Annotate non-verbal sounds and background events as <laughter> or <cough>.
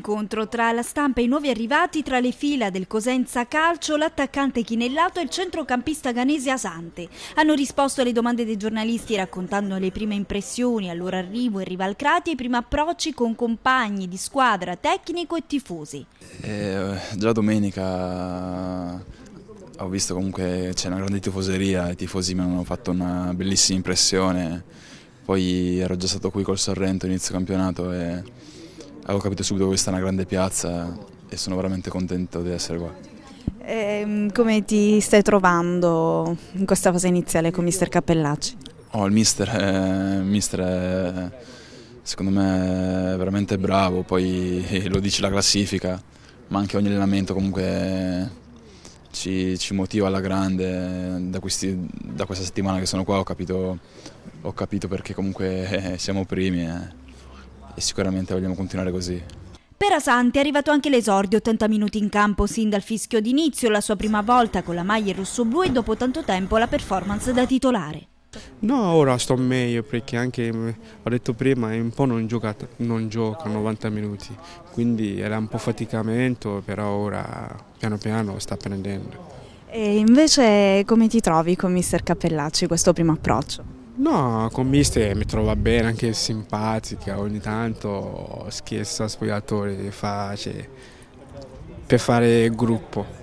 incontro tra la stampa e i nuovi arrivati tra le fila del Cosenza Calcio, l'attaccante Chinellato e il centrocampista ganese Asante. Hanno risposto alle domande dei giornalisti raccontando le prime impressioni al loro arrivo in Rivalcrati e i primi approcci con compagni di squadra, tecnico e tifosi. Eh, già domenica ho visto comunque c'è una grande tifoseria, i tifosi mi hanno fatto una bellissima impressione, poi ero già stato qui col Sorrento inizio campionato e avevo capito subito che questa è una grande piazza e sono veramente contento di essere qua. E, ehm, come ti stai trovando in questa fase iniziale con mister Cappellacci? Oh, il mister, eh, mister è, eh, secondo me è veramente bravo, poi <laughs> lo dice la classifica, ma anche ogni allenamento comunque ci, ci motiva alla grande. Da, questi, da, questa settimana che sono qua ho capito, ho capito perché comunque <laughs> siamo primi. Eh e sicuramente vogliamo continuare così. Per Asanti è arrivato anche l'esordio, 80 minuti in campo sin dal fischio d'inizio, la sua prima volta con la maglia rosso-blu e dopo tanto tempo la performance da titolare. No, ora sto meglio perché anche, mm, ho detto prima, è un po' non, giocato, non gioca 90 minuti, quindi era un po' faticamento, però ora piano piano sta prendendo. E invece come ti trovi con mister Cappellacci questo primo approccio? No, con Miste mi trova bene, anche simpatica, ogni tanto scherza spogliatori, fa, cioè, per fare gruppo.